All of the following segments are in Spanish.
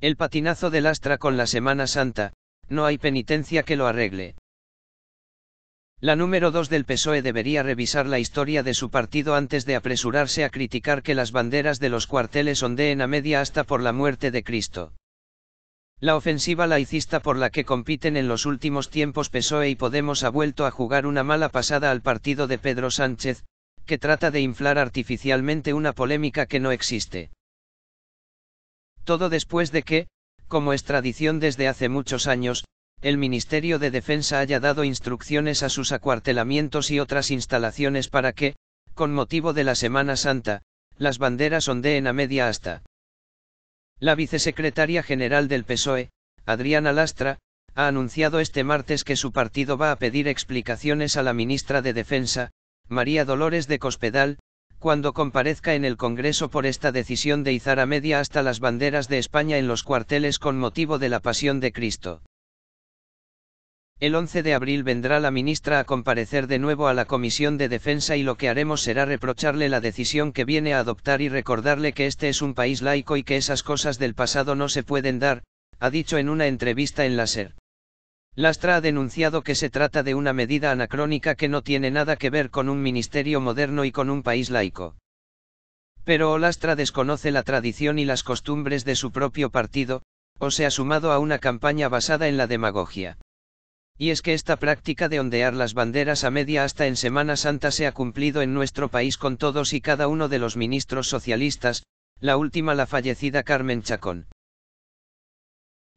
El patinazo del Astra con la Semana Santa, no hay penitencia que lo arregle. La número 2 del PSOE debería revisar la historia de su partido antes de apresurarse a criticar que las banderas de los cuarteles ondeen a media hasta por la muerte de Cristo. La ofensiva laicista por la que compiten en los últimos tiempos PSOE y Podemos ha vuelto a jugar una mala pasada al partido de Pedro Sánchez, que trata de inflar artificialmente una polémica que no existe. Todo después de que, como es tradición desde hace muchos años, el Ministerio de Defensa haya dado instrucciones a sus acuartelamientos y otras instalaciones para que, con motivo de la Semana Santa, las banderas ondeen a media hasta. La vicesecretaria general del PSOE, Adriana Lastra, ha anunciado este martes que su partido va a pedir explicaciones a la ministra de Defensa, María Dolores de Cospedal, cuando comparezca en el Congreso por esta decisión de izar a media hasta las banderas de España en los cuarteles con motivo de la Pasión de Cristo. El 11 de abril vendrá la ministra a comparecer de nuevo a la Comisión de Defensa y lo que haremos será reprocharle la decisión que viene a adoptar y recordarle que este es un país laico y que esas cosas del pasado no se pueden dar, ha dicho en una entrevista en la SER. Lastra ha denunciado que se trata de una medida anacrónica que no tiene nada que ver con un ministerio moderno y con un país laico. Pero Lastra desconoce la tradición y las costumbres de su propio partido, o se ha sumado a una campaña basada en la demagogia. Y es que esta práctica de ondear las banderas a media hasta en Semana Santa se ha cumplido en nuestro país con todos y cada uno de los ministros socialistas, la última la fallecida Carmen Chacón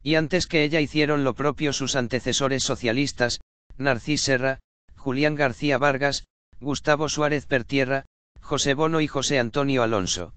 y antes que ella hicieron lo propio sus antecesores socialistas, Narcís Serra, Julián García Vargas, Gustavo Suárez Pertierra, José Bono y José Antonio Alonso.